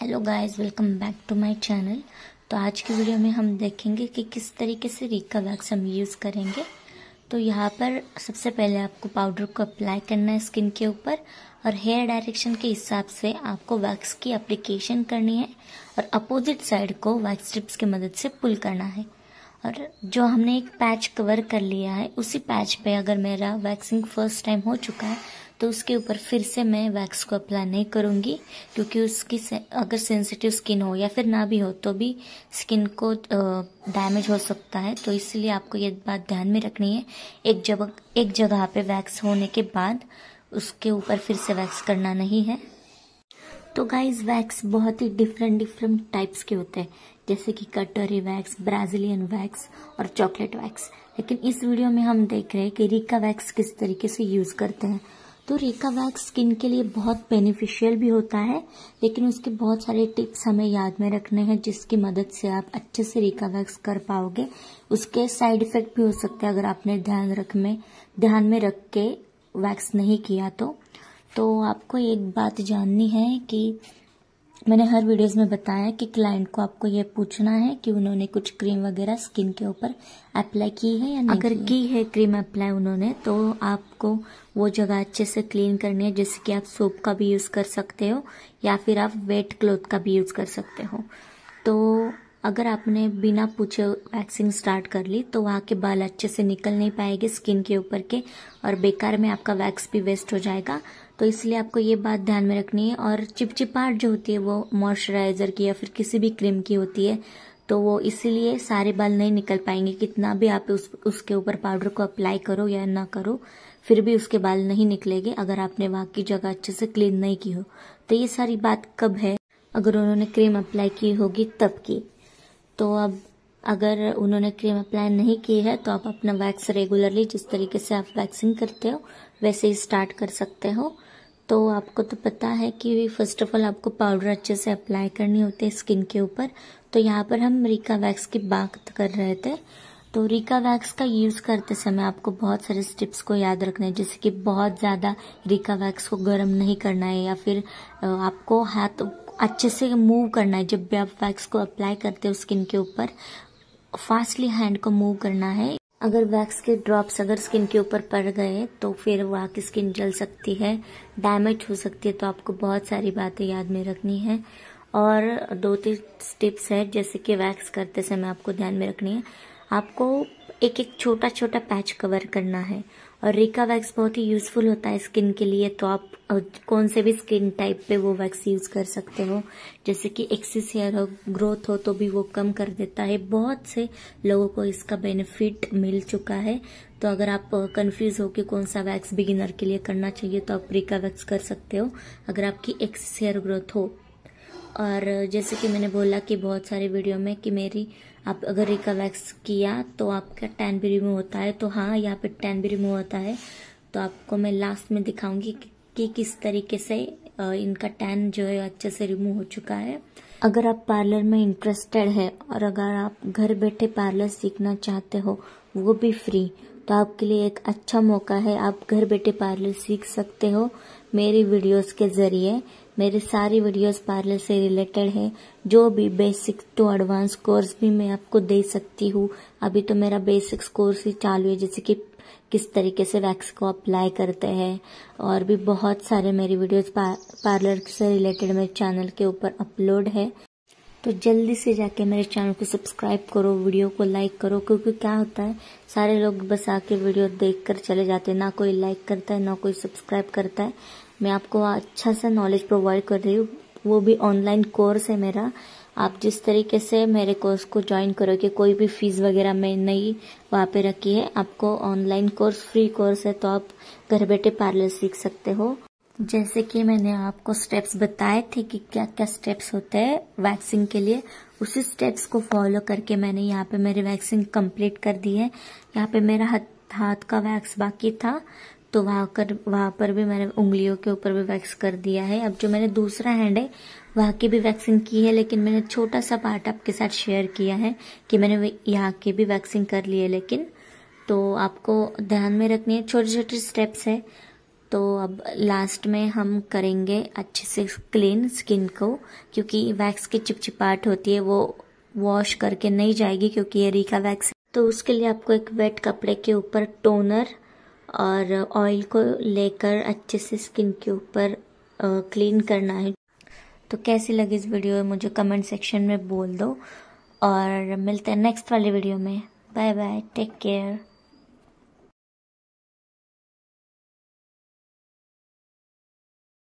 hello guys welcome back to my channel तो आज की वीडियो में हम देखेंगे कि किस तरीके से रीका वैक्स हम यूज़ करेंगे तो यहाँ पर सबसे पहले आपको पाउडर को अप्लाई करना है स्किन के ऊपर और हेयर डायरेक्शन के हिसाब से आपको वैक्स की अप्लीकेशन करनी है और अपोजिट साइड को वैक्स स्ट्रिप्स की मदद से पुल करना है और जो हमने एक पैच कवर कर लिया है उसी पैच पर अगर मेरा वैक्सिंग फर्स्ट टाइम हो चुका है तो उसके ऊपर फिर से मैं वैक्स को अप्लाई नहीं करूँगी क्योंकि उसकी से, अगर सेंसिटिव स्किन हो या फिर ना भी हो तो भी स्किन को डैमेज हो सकता है तो इसलिए आपको ये बात ध्यान में रखनी है एक जगह एक जगह पे वैक्स होने के बाद उसके ऊपर फिर से वैक्स करना नहीं है तो गाइज वैक्स बहुत ही डिफरेंट डिफरेंट टाइप्स के होते हैं जैसे कि कटोरी वैक्स ब्राज़ीलियन वैक्स और चॉकलेट वैक्स लेकिन इस वीडियो में हम देख रहे हैं कि रिका वैक्स किस तरीके से यूज़ करते हैं तो रेखा वैक्स स्किन के लिए बहुत बेनिफिशियल भी होता है लेकिन उसके बहुत सारे टिप्स हमें याद में रखने हैं जिसकी मदद से आप अच्छे से रेखा वैक्स कर पाओगे उसके साइड इफेक्ट भी हो सकते हैं अगर आपने ध्यान रख में ध्यान में रख के वैक्स नहीं किया तो तो आपको एक बात जाननी है कि मैंने हर वीडियोस में बताया कि क्लाइंट को आपको ये पूछना है कि उन्होंने कुछ क्रीम वगैरह स्किन के ऊपर अप्लाई की है या नहीं अगर की, की है क्रीम अप्लाई उन्होंने तो आपको वो जगह अच्छे से क्लीन करनी है जैसे कि आप सोप का भी यूज़ कर सकते हो या फिर आप वेट क्लोथ का भी यूज़ कर सकते हो तो अगर आपने बिना पूछे वैक्सिंग स्टार्ट कर ली तो वहाँ के बाल अच्छे से निकल नहीं पाएंगे स्किन के ऊपर के और बेकार में आपका वैक्स भी वेस्ट हो जाएगा तो इसलिए आपको ये बात ध्यान में रखनी है और चिपचिपाहट जो होती है वो मॉइस्चराइज़र की या फिर किसी भी क्रीम की होती है तो वो इसीलिए सारे बाल नहीं निकल पाएंगे कितना भी आप उस उसके ऊपर पाउडर को अप्लाई करो या ना करो फिर भी उसके बाल नहीं निकलेंगे अगर आपने वहाँ की जगह अच्छे से क्लीन नहीं की हो तो ये सारी बात कब है अगर उन्होंने क्रीम अप्लाई की होगी तब की तो अब अगर उन्होंने क्रीम अप्लाई नहीं की है तो आप अपना वैक्स रेगुलरली जिस तरीके से आप वैक्सिंग करते हो वैसे ही स्टार्ट कर सकते हो तो आपको तो पता है कि फर्स्ट ऑफ ऑल आपको पाउडर अच्छे से अप्लाई करनी होती है स्किन के ऊपर तो यहाँ पर हम रिका वैक्स की बात कर रहे थे तो रिका वैक्स का यूज़ करते समय आपको बहुत सारे स्टिप्स को याद रखना है जैसे कि बहुत ज़्यादा रिका वैक्स को गर्म नहीं करना है या फिर आपको हाथ अच्छे से मूव करना है जब भी आप वैक्स को अप्लाई करते हो स्किन के ऊपर फास्टली हैंड को मूव करना है अगर वैक्स के ड्रॉप्स अगर स्किन के ऊपर पड़ गए तो फिर वहाँ की स्किन जल सकती है डैमेज हो सकती है तो आपको बहुत सारी बातें याद में रखनी है और दो तीन टिप्स है जैसे कि वैक्स करते समय आपको ध्यान में रखनी है आपको एक एक छोटा छोटा पैच कवर करना है और रिका वैक्स बहुत ही यूज़फुल होता है स्किन के लिए तो आप कौन से भी स्किन टाइप पे वो वैक्स यूज़ कर सकते हो जैसे कि एक्सिस हेयर ग्रोथ हो तो भी वो कम कर देता है बहुत से लोगों को इसका बेनिफिट मिल चुका है तो अगर आप कंफ्यूज हो कि कौन सा वैक्स बिगिनर के लिए करना चाहिए तो आप रिका वैक्स कर सकते हो अगर आपकी एक्सिस हेयर ग्रोथ हो और जैसे कि मैंने बोला कि बहुत सारे वीडियो में कि मेरी आप अगर रिका वैक्स किया तो आपका टैन भी रिमूव होता है तो हाँ यहाँ पे टैन भी रिमूव होता है तो आपको मैं लास्ट में दिखाऊंगी कि, कि किस तरीके से इनका टैन जो है अच्छे से रिमूव हो चुका है अगर आप पार्लर में इंटरेस्टेड है और अगर आप घर बैठे पार्लर सीखना चाहते हो वो भी फ्री तो आपके लिए एक अच्छा मौका है आप घर बैठे पार्लर सीख सकते हो मेरी वीडियोस के ज़रिए मेरे सारे वीडियोस पार्लर से रिलेटेड है जो भी बेसिक टू एडवांस कोर्स भी मैं आपको दे सकती हूँ अभी तो मेरा बेसिक्स कोर्स ही चालू है जैसे कि किस तरीके से वैक्स को अप्लाई करते हैं और भी बहुत सारे मेरी वीडियोस पार्लर से रिलेटेड मेरे चैनल के ऊपर अपलोड है तो जल्दी से जाके मेरे चैनल को सब्सक्राइब करो वीडियो को लाइक करो क्योंकि क्या होता है सारे लोग बस आके वीडियो देख कर चले जाते हैं ना कोई लाइक करता है ना कोई सब्सक्राइब करता है मैं आपको अच्छा सा नॉलेज प्रोवाइड कर रही हूँ वो भी ऑनलाइन कोर्स है मेरा आप जिस तरीके से मेरे कोर्स को ज्वाइन करोगे कोई भी फीस वगैरह मैं नहीं वहाँ पे रखी है आपको ऑनलाइन कोर्स फ्री कोर्स है तो आप घर बैठे पार्लर सीख सकते हो जैसे कि मैंने आपको स्टेप्स बताए थे कि क्या क्या स्टेप्स होते हैं वैक्सिंग के लिए उसी स्टेप्स को फॉलो करके मैंने यहाँ पे मेरी वैक्सिंग कंप्लीट कर दी है यहाँ पे मेरा हाथ हाथ का वैक्स बाकी था तो वहाँ कर वहाँ पर भी मैंने उंगलियों के ऊपर भी वैक्स कर दिया है अब जो मैंने दूसरा हैंड है वहाँ की भी वैक्सिंग की है लेकिन मैंने छोटा सा पार्ट आपके साथ शेयर किया है कि मैंने यहाँ की भी वैक्सिंग कर ली है लेकिन तो आपको ध्यान में रखनी है छोटे छोटे स्टेप्स है तो अब लास्ट में हम करेंगे अच्छे से क्लीन स्किन को क्योंकि वैक्स की चिपचिपाहट होती है वो वॉश करके नहीं जाएगी क्योंकि ये रीका वैक्स तो उसके लिए आपको एक वेट कपड़े के ऊपर टोनर और ऑयल को लेकर अच्छे से स्किन के ऊपर क्लीन करना है तो कैसी लगी इस वीडियो मुझे कमेंट सेक्शन में बोल दो और मिलते हैं नेक्स्ट वाले वीडियो में बाय बाय टेक केयर